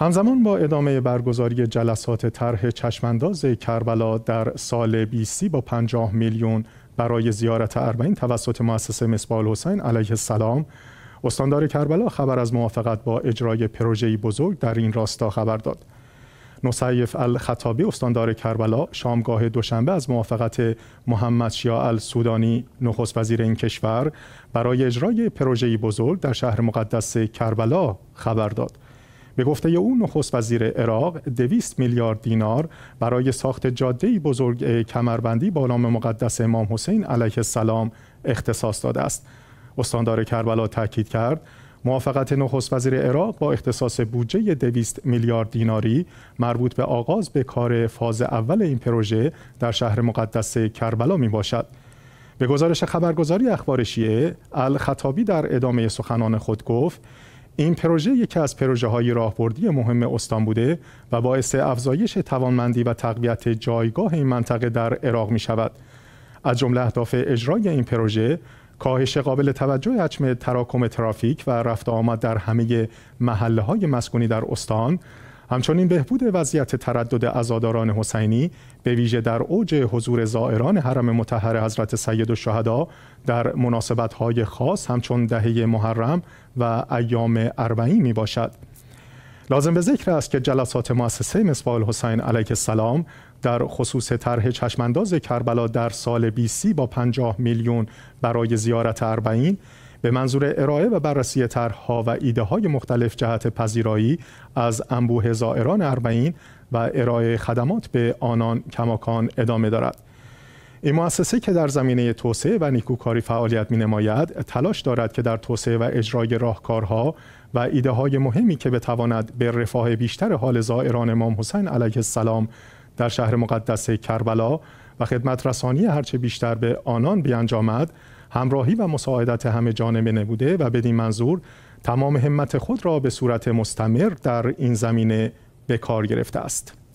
همزمان با ادامه برگزاری جلسات طرح چشمانداز کربلا در سال 20 با 50 میلیون برای زیارت اربعین توسط مؤسسه مصباح حسین علیه السلام استاندار کربلا خبر از موافقت با اجرای پروژه‌ای بزرگ در این راستا خبر داد. نصیف الخطابی استاندار کربلا شامگاه دوشنبه از موافقت محمد شیا السودانی نخست وزیر این کشور برای اجرای پروژه‌ای بزرگ در شهر مقدس کربلا خبر داد. به گفته او نخست وزیر عراق 200 میلیارد دینار برای ساخت جاده بزرگ کمربندی با مقدس امام حسین علیه السلام اختصاص داده است استاندار کربلا تاکید کرد موافقت نخست وزیر عراق با اختصاص بودجه 200 میلیارد دیناری مربوط به آغاز به کار فاز اول این پروژه در شهر مقدس کربلا می باشد. به گزارش خبرگزاری اخبار شیعه الخطابی در ادامه سخنان خود گفت این پروژه یکی از پروژه های راهبردی مهم استان بوده و باعث افزایش توانمندی و تقویت جایگاه این منطقه در عراق می شود. از جمله اهداف اجرای این پروژه کاهش قابل توجه حجم تراکم ترافیک و رفت آمد در همه محله های مسکونی در استان همچنین بهبود وضعیت تردد ازاداران حسینی به ویژه در اوج حضور زائران حرم مطهر حضرت سید الشهدا در های خاص همچون دهه محرم و ایام اربعین می باشد. لازم به ذکر است که جلسات مؤسسه مصباح حسین علیه السلام در خصوص طرح چشمانداز کربلا در سال 20 با 50 میلیون برای زیارت اربعین به منظور ارائه و بررسی طرحها و ایده های مختلف جهت پذیرایی از انبوه زائران اربعین و ارائه خدمات به آنان کماکان ادامه دارد این مؤسسه که در زمینه توسعه و نیکوکاری فعالیت می نماید تلاش دارد که در توسعه و اجرای راهکارها و ایده های مهمی که بتواند به رفاه بیشتر حال زائران امام حسین علیه السلام در شهر مقدس کربلا و خدمت رسانی هرچه بیشتر به آنان بیانجامد همراهی و مساعدت همه جانبه نبوده و بدین منظور تمام همت خود را به صورت مستمر در این زمینه به کار گرفته است.